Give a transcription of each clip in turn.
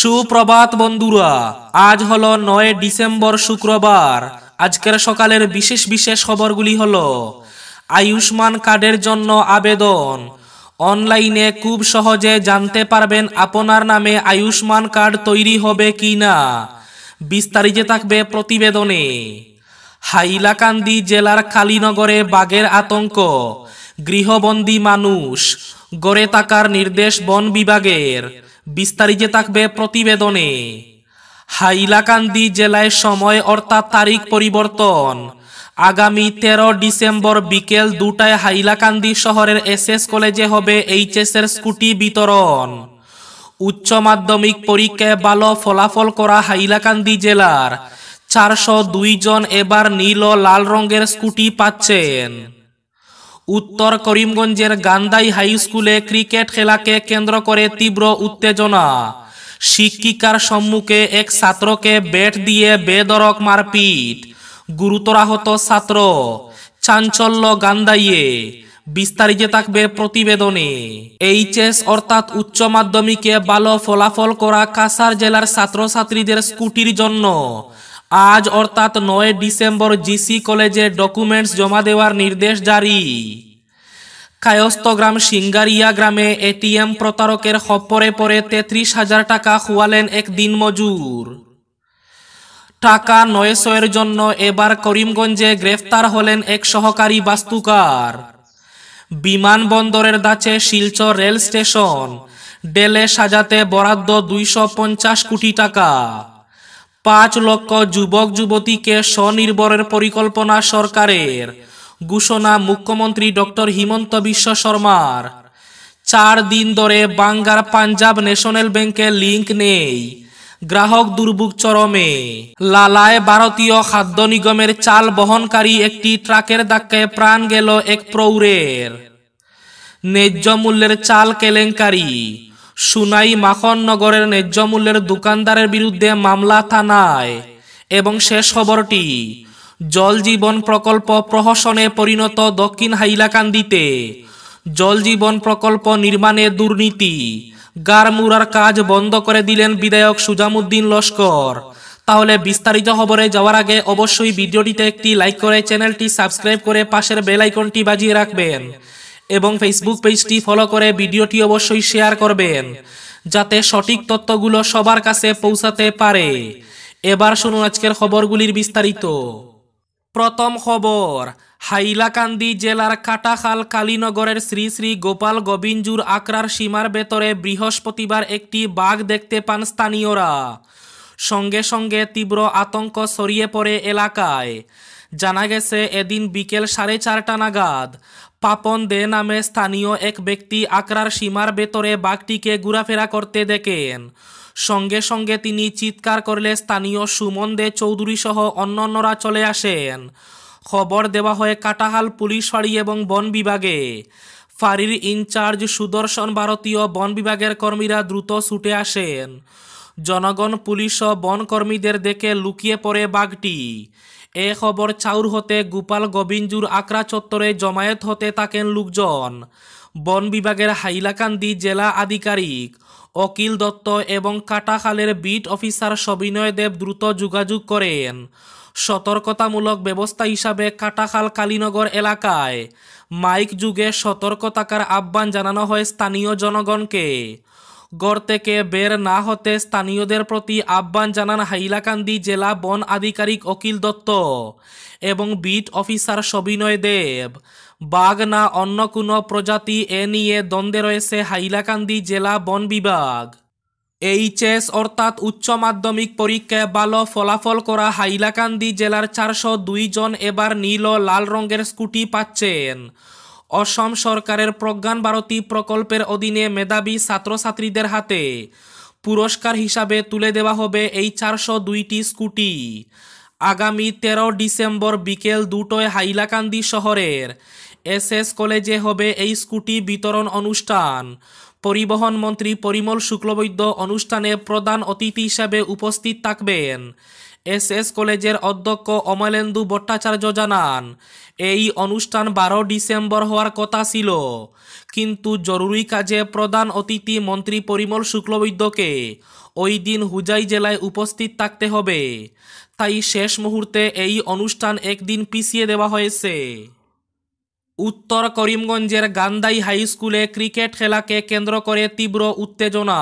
সুপ্রভাত বন্ধুরা আজ হলো নয় ডিসেম্বর শুক্রবার আজকের সকালের বিশেষ বিশেষ খবরগুলি হল আয়ুষ্মান কার্ডের জন্য আবেদন অনলাইনে খুব সহজে জানতে পারবেন আপনার নামে আয়ুষ্মান কার্ড তৈরি হবে কি না বিস্তারিত থাকবে প্রতিবেদনে হাইলাকান্দি জেলার কালীনগরে বাঘের আতঙ্ক গৃহবন্দী মানুষ গড়ে থাকার নির্দেশ বন বিভাগের বিস্তারিত থাকবে প্রতিবেদনে হাইলাকান্দি জেলায় সময় অর্থাৎ তারিখ পরিবর্তন আগামী তেরো ডিসেম্বর বিকেল দুটায় হাইলাকান্দি শহরের এসএস কলেজে হবে এইচএসের স্কুটি বিতরণ উচ্চ মাধ্যমিক পরীক্ষায় ভালো ফলাফল করা হাইলাকান্দি জেলার চারশো জন এবার নীল লাল রঙের স্কুটি পাচ্ছেন উত্তর করিমগঞ্জের গান্দাই হাই স্কুলে ক্রিকেট খেলাকে কেন্দ্র করে তীব্র উত্তেজনা শিক্ষিকার সম্মুখে এক ছাত্রকে ব্যাট দিয়ে বেদরক মারপিট গুরুতরাহত ছাত্র চাঞ্চল্য গান্দাইয়ে বিস্তারিত থাকবে প্রতিবেদনে এইচএস অর্থাৎ উচ্চ মাধ্যমিকে ভালো ফলাফল করা কাসার জেলার ছাত্রছাত্রীদের স্কুটির জন্য আজ অর্থাৎ নয় ডিসেম্বর জিসি কলেজে ডকুমেন্টস জমা দেওয়ার নির্দেশ জারি কায়স্থগ্রাম সিঙ্গারিয়া গ্রামে এটিএম প্রতারকের খপ্পরে পরে তেত্রিশ হাজার টাকা খুয়ালেন এক দিন মজুর টাকা নয়শয়ের জন্য এবার করিমগঞ্জে গ্রেফতার হলেন এক সহকারী বাস্তুকার বিমানবন্দরের দাচে শিলচর রেল স্টেশন ডেলে সাজাতে বরাদ্দ দুইশো কোটি টাকা পাঁচ লক্ষ যুবক যুবতীকে স্বনির্ভরের পরিকল্পনা সরকারের ঘোষণা মুখ্যমন্ত্রী ডক্টর হিমন্ত বিশ্ব শর্মার চার দিন ধরে বাঙ্গার পাঞ্জাব ন্যাশনাল ব্যাংকে লিংক নেই গ্রাহক দুর্ভোগ চরমে লালায় ভারতীয় খাদ্য নিগমের চাল বহনকারী একটি ট্রাকের ধাক্কায় প্রাণ গেল এক প্রৌরের ন্যায্য মূল্যের চাল কেলেঙ্কারী সুনাই মাখননগরের ন্যায্যমূল্যের দোকানদারের বিরুদ্ধে মামলা থানায় এবং শেষ খবরটি জল জীবন প্রকল্প প্রহসনে পরিণত দক্ষিণ হাইলাকান্দিতে জল জীবন প্রকল্প নির্মাণে দুর্নীতি গারমুরার কাজ বন্ধ করে দিলেন বিধায়ক সুজামুদ্দিন লস্কর তাহলে বিস্তারিত খবরে যাওয়ার আগে অবশ্যই ভিডিওটিতে একটি লাইক করে চ্যানেলটি সাবস্ক্রাইব করে পাশের বেল আইকনটি বাজিয়ে রাখবেন এবং ফেসবুক পেজটি ফলো করে ভিডিওটি অবশ্যই শেয়ার করবেন যাতে সঠিক তথ্যগুলো সবার কাছে পৌঁছাতে পারে এবার শুনুন আজকের খবরগুলির বিস্তারিত প্রথম খবর হাইলাকান্দি জেলার কাটাখাল কালীনগরের শ্রী শ্রী গোপাল গোবিঞ্জুর আকরার সীমার ভেতরে বৃহস্পতিবার একটি বাঘ দেখতে পান স্থানীয়রা সঙ্গে সঙ্গে তীব্র আতঙ্ক ছড়িয়ে পড়ে এলাকায় জানা গেছে এদিন বিকেল সাড়ে চারটা নাগাদ পাপন দে নামে স্থানীয় এক ব্যক্তি আকরার সীমার ভেতরে বাঘটিকে ঘোরাফেরা করতে দেখেন সঙ্গে সঙ্গে তিনি চিৎকার করলে স্থানীয় সুমন দে চৌধুরী সহ অন্যান্যরা চলে আসেন খবর দেওয়া হয় কাটাহাল পুলিশ ফাঁড়ি এবং বন বিভাগে ফাঁড়ির ইনচার্জ সুদর্শন ভারতীয় বন বিভাগের কর্মীরা দ্রুত ছুটে আসেন জনগণ পুলিশ ও বনকর্মীদের দেখে লুকিয়ে পড়ে বাঘটি এ খবর চাউর হতে গোপাল গোবিন্দুর আকরা চত্বরে জমায়েত হতে থাকেন লোকজন বন বিভাগের হাইলাকান্দি জেলা আধিকারিক অকিল দত্ত এবং কাটাখালের বিট অফিসার সবিনয় দেব দ্রুত যোগাযোগ করেন সতর্কতামূলক ব্যবস্থা হিসাবে কাটাখাল কালীনগর এলাকায় মাইক যুগে সতর্কতাকার আহ্বান জানানো হয় স্থানীয় জনগণকে ঘর থেকে বের না হতে স্থানীয়দের প্রতি আহ্বান জানান হাইলাকান্দি জেলা বন আধিকারিক অকিল দত্ত এবং বিট অফিসার সবিনয় দেব বাঘ না অন্য কোনো প্রজাতি এ নিয়ে দ্বন্দ্বে রয়েছে হাইলাকান্দি জেলা বন বিভাগ এইচএস অর্থাৎ উচ্চ মাধ্যমিক পরীক্ষায় ভালো ফলাফল করা হাইলাকান্দি জেলার চারশো জন এবার নীল লাল রঙের স্কুটি পাচ্ছেন অসম সরকারের প্রজ্ঞান ভারতী প্রকল্পের অধীনে মেধাবী ছাত্রছাত্রীদের হাতে পুরস্কার হিসাবে তুলে দেওয়া হবে এই চারশো দুইটি স্কুটি আগামী তেরো ডিসেম্বর বিকেল দুটোয় হাইলাকান্দি শহরের এস এস কলেজে হবে এই স্কুটি বিতরণ অনুষ্ঠান পরিবহন মন্ত্রী পরিমল শুক্লবৈদ্য অনুষ্ঠানে প্রধান অতিথি হিসাবে উপস্থিত থাকবেন এস এস কলেজের অধ্যক্ষ অমলেন্দু ভট্টাচার্য জানান এই অনুষ্ঠান বারো ডিসেম্বর হওয়ার কথা ছিল কিন্তু জরুরি কাজে প্রধান অতিথি মন্ত্রী পরিমল শুক্লবৈদ্যকে ওই দিন হুজাই জেলায় উপস্থিত থাকতে হবে তাই শেষ মুহূর্তে এই অনুষ্ঠান একদিন পিছিয়ে দেওয়া হয়েছে উত্তর করিমগঞ্জের গান্দাই হাই স্কুলে ক্রিকেট খেলাকে কেন্দ্র করে তীব্র উত্তেজনা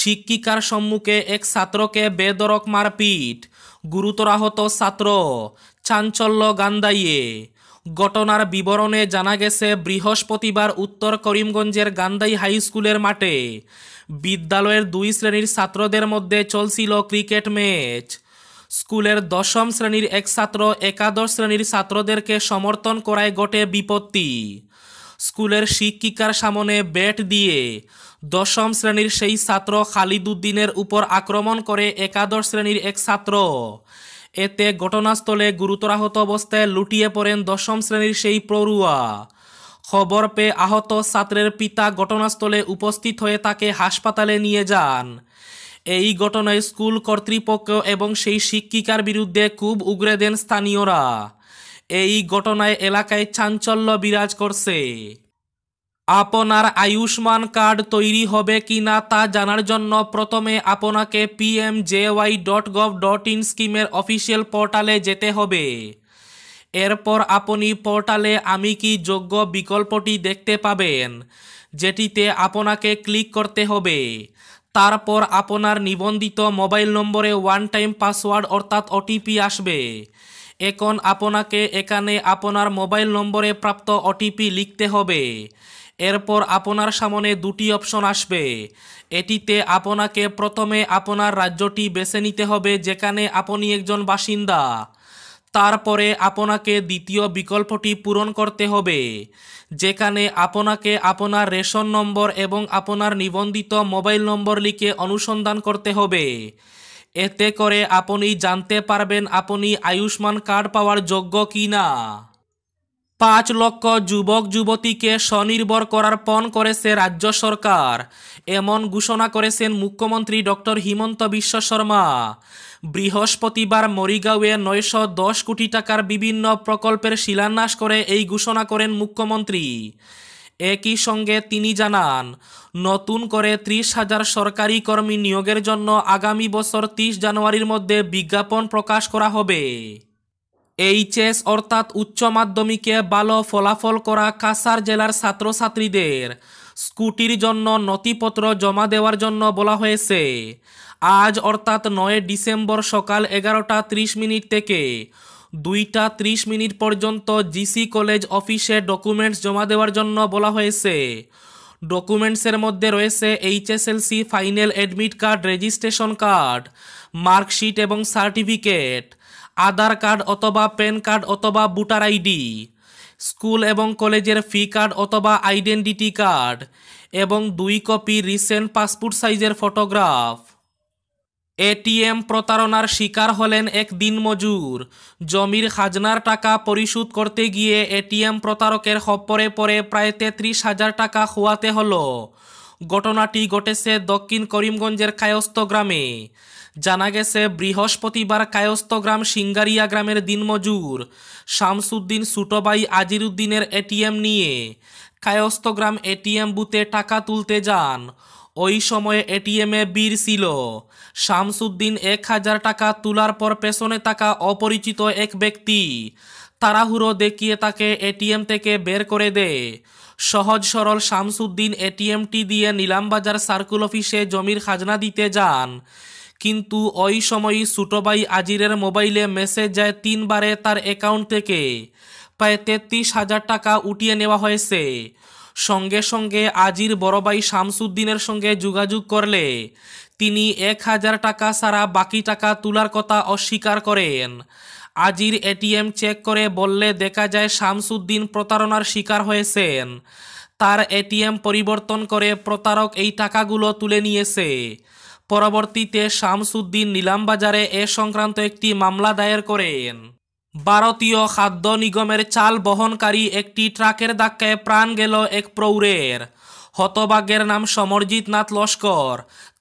শিক্ষিকার সম্মুখে এক ছাত্রকে বেদরক মারপিট গুরুতর আহত ছাত্র চাঞ্চল্য গান্দাইয়ে ঘটনার বিবরণে জানা গেছে বৃহস্পতিবার উত্তর করিমগঞ্জের গান্দাই হাই স্কুলের মাঠে বিদ্যালয়ের দুই শ্রেণীর ছাত্রদের মধ্যে চলছিল ক্রিকেট ম্যাচ স্কুলের দশম শ্রেণীর এক ছাত্র একাদশ শ্রেণীর ছাত্রদেরকে সমর্থন করায় গটে বিপত্তি স্কুলের শিক্ষিকার সামনে ব্যাট দিয়ে দশম শ্রেণীর সেই ছাত্র খালিদুদ্দিনের উপর আক্রমণ করে একাদশ শ্রেণীর এক ছাত্র এতে ঘটনাস্থলে গুরুতর আহত অবস্থায় লুটিয়ে পড়েন দশম শ্রেণীর সেই পড়ুয়া খবর পেয়ে আহত ছাত্রের পিতা ঘটনাস্থলে উপস্থিত হয়ে তাকে হাসপাতালে নিয়ে যান এই ঘটনায় স্কুল কর্তৃপক্ষ এবং সেই শিক্ষিকার বিরুদ্ধে খুব উগরে দেন স্থানীয়রা এই ঘটনায় এলাকায় চাঞ্চল্য বিরাজ করছে আপনার আয়ুষ্মান কার্ড তৈরি হবে কি না তা জানার জন্য প্রথমে আপনাকে PMJAY dot gov dot in স্কিমের অফিসিয়াল পোর্টালে যেতে হবে এরপর আপনি পোর্টালে আমি কি যোগ্য বিকল্পটি দেখতে পাবেন যেটিতে আপনাকে ক্লিক করতে হবে তারপর আপনার নিবন্ধিত মোবাইল নম্বরে ওয়ান টাইম পাসওয়ার্ড অর্থাৎ ওটিপি আসবে এখন আপনাকে এখানে আপনার মোবাইল নম্বরে প্রাপ্ত ওটিপি লিখতে হবে এরপর আপনার সামনে দুটি অপশন আসবে এটিতে আপনাকে প্রথমে আপনার রাজ্যটি বেছে নিতে হবে যেখানে আপনি একজন বাসিন্দা তারপরে আপনাকে দ্বিতীয় বিকল্পটি পূরণ করতে হবে যেখানে আপনাকে আপনার রেশন নম্বর এবং আপনার নিবন্ধিত মোবাইল নম্বর লিখে অনুসন্ধান করতে হবে এতে করে আপনি জানতে পারবেন আপনি আয়ুষ্মান কার্ড পাওয়ার যোগ্য কি না পাঁচ লক্ষ যুবক যুবতীকে স্বনির্ভর করার পণ করেছে রাজ্য সরকার এমন ঘোষণা করেছেন মুখ্যমন্ত্রী ডক্টর হিমন্ত বিশ্ব শর্মা বৃহস্পতিবার মরিগাঁওয়ে নয়শো দশ কোটি টাকার বিভিন্ন প্রকল্পের শিলান্যাস করে এই ঘোষণা করেন মুখ্যমন্ত্রী একই সঙ্গে তিনি জানান নতুন করে ত্রিশ হাজার সরকারি কর্মী নিয়োগের জন্য আগামী বছর তিরিশ জানুয়ারির মধ্যে বিজ্ঞাপন প্রকাশ করা হবে এইচএস অর্থাৎ উচ্চ মাধ্যমিকে ভালো ফলাফল করা কাসার জেলার ছাত্রছাত্রীদের স্কুটির জন্য নথিপত্র জমা দেওয়ার জন্য বলা হয়েছে আজ অর্থাৎ নয় ডিসেম্বর সকাল এগারোটা ত্রিশ মিনিট থেকে দুইটা ত্রিশ মিনিট পর্যন্ত জিসি কলেজ অফিসে ডকুমেন্টস জমা দেওয়ার জন্য বলা হয়েছে ডকুমেন্টসের মধ্যে রয়েছে HSLC final admit card registration card marksheet এবং সার্টিফিকেট আধার কার্ড অথবা প্যান কার্ড অথবা ভোটার আইডি স্কুল এবং কলেজের ফি কার্ড অথবা আইডেন্টিটি কার্ড এবং দুই কপি রিসেন্ট পাসপোর্ট সাইজের ফটোগ্রাফ এটিএম প্রতারণার শিকার হলেন এক দিন মজুর জমির খাজনার টাকা পরিশোধ করতে গিয়ে এটিএম প্রতারকের খপ্পরে পরে প্রায় তেত্রিশ হাজার টাকা খোয়াতে হলো ঘটনাটি ঘটেছে দক্ষিণ করিমগঞ্জের কায়স্ত গ্রামে জানা গেছে বৃহস্পতিবার কায়স্ত গ্রাম সিঙ্গারিয়া গ্রামের দিনমজুর শামসুদ্দিন সুটোবাই আজিরুদ্দিনের এটিএম নিয়ে কায়স্ত গ্রাম এটিএম বুথে টাকা তুলতে যান ওই সময়ে এটিএমে বীর ছিল শামসুদ্দিন এক হাজার টাকা তোলার পর পেছনে থাকা অপরিচিত এক ব্যক্তি তাড়াহুড়ো দেখিয়ে তাকে এটিএম থেকে বের করে দেয় সহজ সরল শামসুদ্দিন এটিএমটি দিয়ে নিলামবাজার সার্কুল অফিসে জমির খাজনা দিতে যান কিন্তু ওই সময়ই সুটোবাই আজিরের মোবাইলে মেসেজ যায় তিনবারে তার অ্যাকাউন্ট থেকে প্রায় তেত্রিশ হাজার টাকা উঠিয়ে নেওয়া হয়েছে সঙ্গে সঙ্গে আজির বড় ভাই শামসুদ্দিনের সঙ্গে যোগাযোগ করলে তিনি এক হাজার টাকা ছাড়া বাকি টাকা তোলার কথা অস্বীকার করেন আজির এটিএম চেক করে বললে দেখা যায় শামসুদ্দিন প্রতারণার শিকার হয়েছেন তার এটিএম পরিবর্তন করে প্রতারক এই টাকাগুলো তুলে নিয়েছে পরবর্তীতে শামসুদ্দিন নিলামবাজারে এ সংক্রান্ত একটি মামলা দায়ের করেন ভারতীয় খাদ্য নিগমের চাল বহনকারী একটি ট্রাকের ধাক্কায় প্রাণ গেল এক প্রৌঢ়ের হতবাগের নাম সমরজিৎ নাথ লস্কর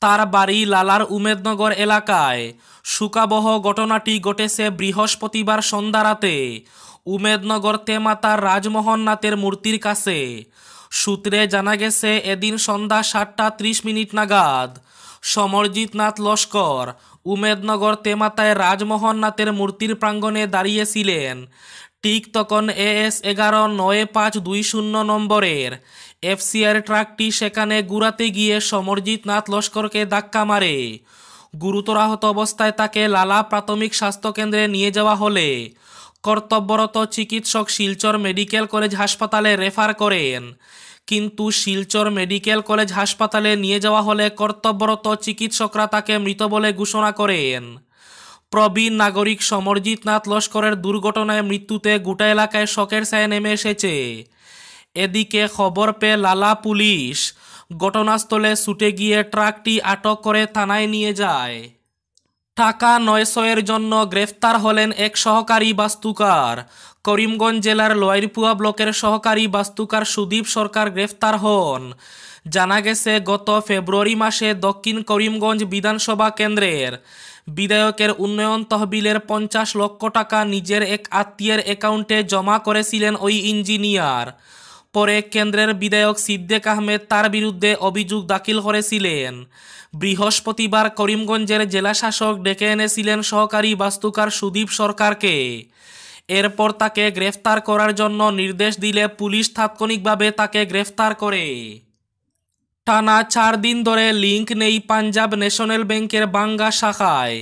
তার বাড়ি লালার উমেদনগর এলাকায় সুকাবহ ঘটনাটি ঘটেছে বৃহস্পতিবার সন্ধ্যা রাতে উমেদনগর তেমাতার রাজমোহন নাথের মূর্তির কাছে সূত্রে জানা গেছে এদিন সন্ধ্যা সাতটা ত্রিশ মিনিট নাগাদ সমরজিৎ নাথ লস্কর উমেদনগর তেমাতায় রাজমোহন নাথের মূর্তির প্রাঙ্গণে দাঁড়িয়েছিলেন ঠিক তখন এএস এগারো নয় পাঁচ দুই শূন্য নম্বরের এফসিআর ট্রাকটি সেখানে গুড়াতে গিয়ে সমরজিৎ নাথ লস্করকে ধাক্কা মারে গুরুতর আহত অবস্থায় তাকে লালা প্রাথমিক স্বাস্থ্যকেন্দ্রে নিয়ে যাওয়া হলে কর্তব্যরত চিকিৎসক শিলচর মেডিকেল কলেজ হাসপাতালে রেফার করেন কিন্তু শিলচর মেডিকেল কলেজ হাসপাতালে নিয়ে যাওয়া হলে কর্তব্যরত চিকিৎসকরা তাকে মৃত বলে ঘোষণা করেন প্রবীণ নাগরিক সমরজিৎ নাথ লস্করের দুর্ঘটনায় মৃত্যুতে গোটা এলাকায় শকের ছায়া নেমে এসেছে এদিকে খবর পেয়ে লালা পুলিশ ঘটনাস্থলে ছুটে গিয়ে ট্রাকটি আটক করে থানায় নিয়ে যায় টাকা নয়শয়ের জন্য গ্রেফতার হলেন এক সহকারী বাস্তুকার করিমগঞ্জ জেলার লোয়ারপুয়া ব্লকের সহকারী বাস্তুকার সুদীপ সরকার গ্রেফতার হন জানা গেছে গত ফেব্রুয়ারি মাসে দক্ষিণ করিমগঞ্জ বিধানসভা কেন্দ্রের বিধায়কের উন্নয়ন তহবিলের পঞ্চাশ লক্ষ টাকা নিজের এক আত্মীয়ের অ্যাকাউন্টে জমা করেছিলেন ওই ইঞ্জিনিয়ার পরে কেন্দ্রের বিধায়ক সিদ্দেক আহমেদ তার বিরুদ্ধে অভিযোগ দাখিল করেছিলেন বৃহস্পতিবার করিমগঞ্জের জেলা শাসক ডেকে এনেছিলেন সহকারী বাস্তুকার সুদীপ সরকারকে এরপর তাকে গ্রেফতার করার জন্য নির্দেশ দিলে পুলিশ তাৎক্ষণিকভাবে তাকে গ্রেফতার করে টানা চার দিন ধরে লিঙ্ক নেই পাঞ্জাব ন্যাশনাল ব্যাংকের বাঙ্গা শাখায়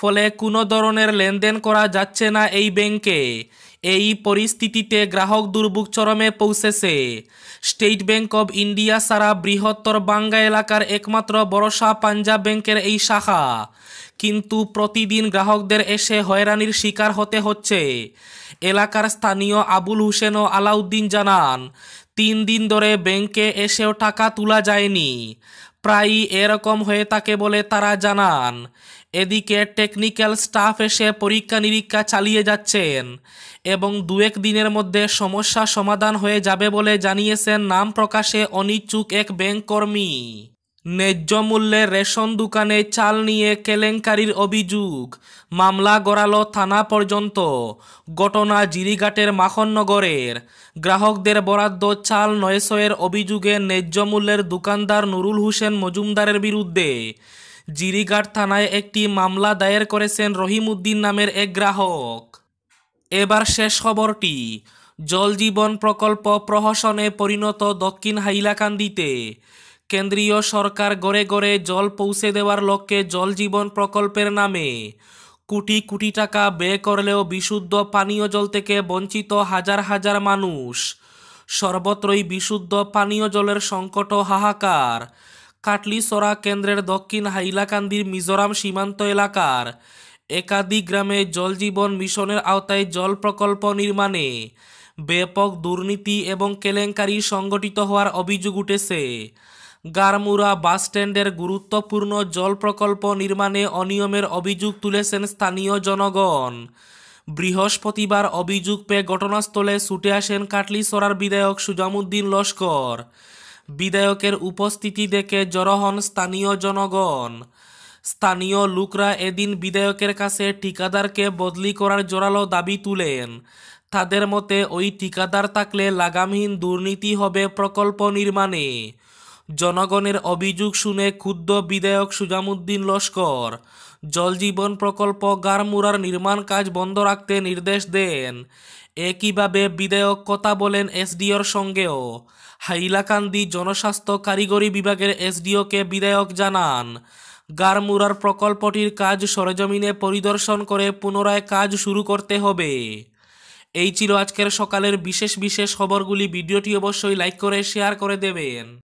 ফলে কোনো ধরনের লেনদেন করা যাচ্ছে না এই ব্যাংকে এই পরিস্থিতিতে গ্রাহক দুর্ভোগ চরমে পৌঁছেছে স্টেট ব্যাংক অব ইন্ডিয়া ছাড়া বৃহত্তর বাঙ্গা এলাকার একমাত্র বড়সা পাঞ্জাব ব্যাংকের এই শাখা কিন্তু প্রতিদিন গ্রাহকদের এসে হয়রানির শিকার হতে হচ্ছে এলাকার স্থানীয় আবুল হুসেন ও আলাউদ্দিন জানান তিন দিন ধরে ব্যাংকে এসেও টাকা তোলা যায়নি প্রায়ই এরকম হয়ে থাকে বলে তারা জানান এদিকে টেকনিক্যাল স্টাফ এসে পরীক্ষা নিরীক্ষা চালিয়ে যাচ্ছেন এবং দু এক দিনের মধ্যে সমস্যা সমাধান হয়ে যাবে বলে জানিয়েছেন নাম প্রকাশে অনিচ্ছুক এক ব্যাংক কর্মী ন্যায্য মূল্যে রেশন দোকানে চাল নিয়ে কেলেঙ্কারির অভিযোগ মামলা গড়ালো থানা পর্যন্ত ঘটনা জিরিঘাটের মাখননগরের গ্রাহকদের বরাদ্দ চাল নয়শয়ের অভিযোগে ন্যায্য মূল্যের দোকানদার নুরুল হোসেন মজুমদারের বিরুদ্ধে জিরিঘাট থানায় একটি মামলা দায়ের করেছেন উদ্দিন নামের এক গ্রাহক এবার শেষ খবরটি জলজীবন প্রকল্প প্রহসনে পরিণত দক্ষিণ হাইলাকান্দিতে কেন্দ্রীয় সরকার গড়ে গড়ে জল পৌঁছে দেওয়ার লক্ষ্যে জল জীবন প্রকল্পের নামে কোটি কোটি টাকা ব্যয় করলেও বিশুদ্ধ পানীয় জল থেকে বঞ্চিত হাজার হাজার মানুষ সর্বত্রই বিশুদ্ধ পানীয় জলের সংকট হাহাকার কাটলিসরা কেন্দ্রের দক্ষিণ হাইলাকান্দির মিজোরাম সীমান্ত এলাকার একাধিক গ্রামে জল জীবন মিশনের আওতায় জল প্রকল্প নির্মাণে ব্যাপক দুর্নীতি এবং কেলেঙ্কারি সংগঠিত হওয়ার অভিযোগ উঠেছে গারমুরা বাসস্ট্যান্ডের গুরুত্বপূর্ণ জল প্রকল্প নির্মাণে অনিয়মের অভিযোগ তুলেছেন স্থানীয় জনগণ বৃহস্পতিবার অভিযোগ পেয়ে ঘটনাস্থলে ছুটে আসেন কাটলিসরার বিধায়ক সুজামুদ্দিন লস্কর বিধায়কের উপস্থিতি দেখে জড়ো হন স্থানীয় জনগণ স্থানীয় লোকরা এদিন বিধায়কের কাছে ঠিকাদারকে বদলি করার জোরালো দাবি তুলেন তাদের মতে ওই ঠিকাদার থাকলে লাগামহীন দুর্নীতি হবে প্রকল্প নির্মাণে জনগণের অভিযোগ শুনে ক্ষুদ্র বিধায়ক সুজামুদ্দিন লস্কর জলজীবন প্রকল্প গারমুরার নির্মাণ কাজ বন্ধ রাখতে নির্দেশ দেন একইভাবে বিধায়ক কথা বলেন এসডিওর সঙ্গেও হাইলাকান্দি জনস্বাস্থ্য কারিগরি বিভাগের এসডিওকে বিধায়ক জানান গারমুরার প্রকল্পটির কাজ সরেজমিনে পরিদর্শন করে পুনরায় কাজ শুরু করতে হবে এই ছিল আজকের সকালের বিশেষ বিশেষ খবরগুলি ভিডিওটি অবশ্যই লাইক করে শেয়ার করে দেবেন